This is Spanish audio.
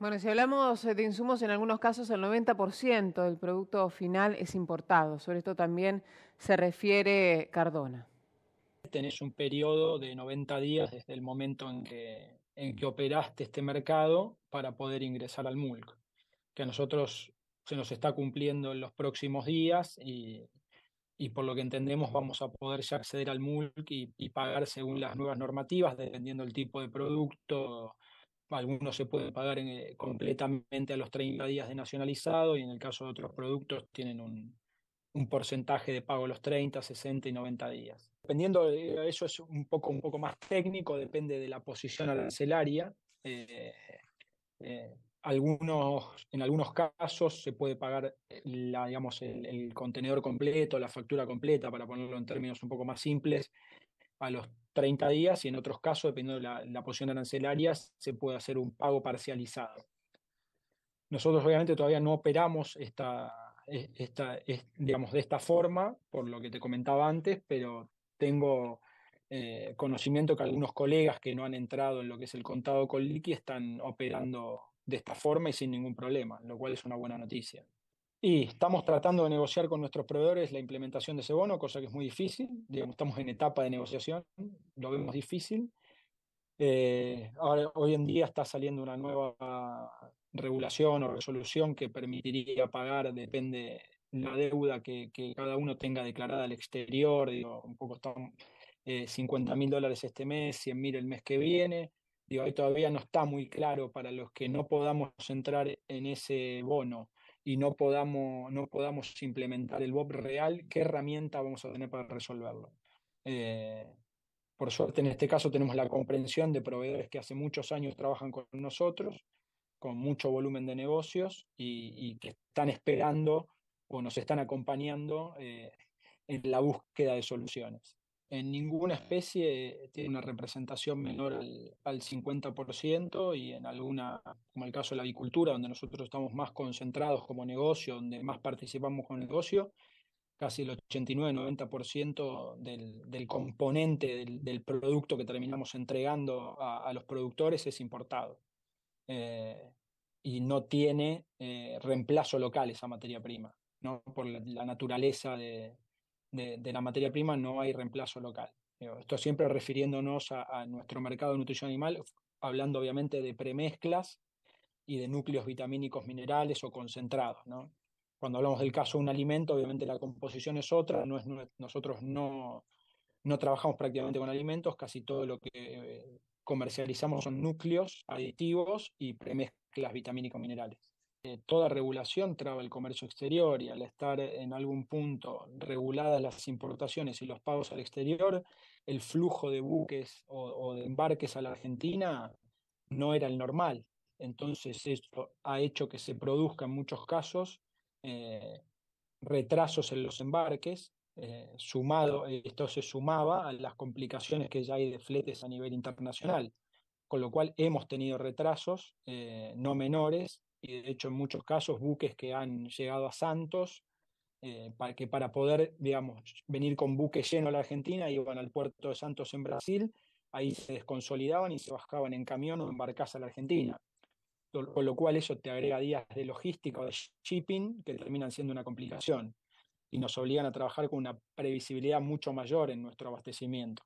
Bueno, si hablamos eh, de insumos, en algunos casos el 90% del producto final es importado. Sobre esto también se refiere Cardona. Tenés un periodo de 90 días desde el momento en que, en que operaste este mercado para poder ingresar al MULC, que a nosotros se nos está cumpliendo en los próximos días y, y por lo que entendemos vamos a poder ya acceder al MULC y, y pagar según las nuevas normativas, dependiendo del tipo de producto algunos se pueden pagar en, eh, completamente a los 30 días de nacionalizado y en el caso de otros productos tienen un, un porcentaje de pago a los 30, 60 y 90 días. Dependiendo, de eh, eso es un poco, un poco más técnico, depende de la posición arancelaria. Eh, algunos, en algunos casos se puede pagar la, digamos, el, contenedor completo, la factura completa, para ponerlo en términos un poco más simples, a los 30 días y en otros casos, dependiendo de la, la posición arancelaria, se puede hacer un pago parcializado. Nosotros obviamente todavía no operamos e, e, digamos, de esta forma, por lo que te comentaba antes, pero tengo eh, conocimiento que algunos colegas que no han entrado en lo que es el contado con liqui están operando de esta forma y sin ningún problema, lo cual es una buena noticia. Y estamos tratando de negociar con nuestros proveedores la implementación de ese bono, cosa que es muy difícil. estamos en etapa de negociación, lo vemos difícil. Eh, ahora, hoy en día está saliendo una nueva regulación o resolución que permitiría pagar, depende la deuda que, que cada uno tenga declarada al exterior, digo, un poco están eh, 50 mil dólares este mes, 100 mil el mes que viene, digo, ahí todavía no está muy claro para los que no podamos entrar en ese bono y no podamos, no podamos implementar el BOP real, ¿qué herramienta vamos a tener para resolverlo? Eh, por suerte, en este caso tenemos la comprensión de proveedores que hace muchos años trabajan con nosotros, con mucho volumen de negocios y, que están esperando o nos están acompañando eh, en la búsqueda de soluciones. En ninguna especie tiene una representación menor al, 50% y en alguna, como el caso de la avicultura, donde nosotros estamos más concentrados como negocio, donde más participamos con el negocio, casi el 89-90% del, del componente del, producto que terminamos entregando a, los productores es importado. Eh, y no tiene eh, reemplazo local esa materia prima, ¿no? por la naturaleza de, de, la materia prima no hay reemplazo local. Esto siempre refiriéndonos a, nuestro mercado de nutrición animal, hablando obviamente de premezclas y de núcleos vitamínicos minerales o concentrados. Cuando hablamos del caso de un alimento, obviamente la composición es otra, nosotros no, trabajamos prácticamente con alimentos, casi todo lo que eh, comercializamos son núcleos, aditivos y premezclas vitamínicos minerales. Eh, toda regulación traba el comercio exterior y al estar en algún punto reguladas las importaciones y los pagos al exterior, el flujo de buques o, de embarques a la Argentina no era el normal. Entonces esto ha hecho que se produzcan muchos casos eh, retrasos en los embarques, eh, sumado, esto se sumaba a las complicaciones que ya hay de fletes a nivel internacional, con lo cual hemos tenido retrasos no menores y de hecho en muchos casos buques que han llegado a Santos, eh, para, que para poder, digamos, venir con buque lleno a la Argentina, iban al puerto de Santos en Brasil, ahí se desconsolidaban y se bajaban en camión o en barcaza a la Argentina. Con lo cual eso te agrega días de logística o de shipping que terminan siendo una complicación y nos obligan a trabajar con una previsibilidad mucho mayor en nuestro abastecimiento.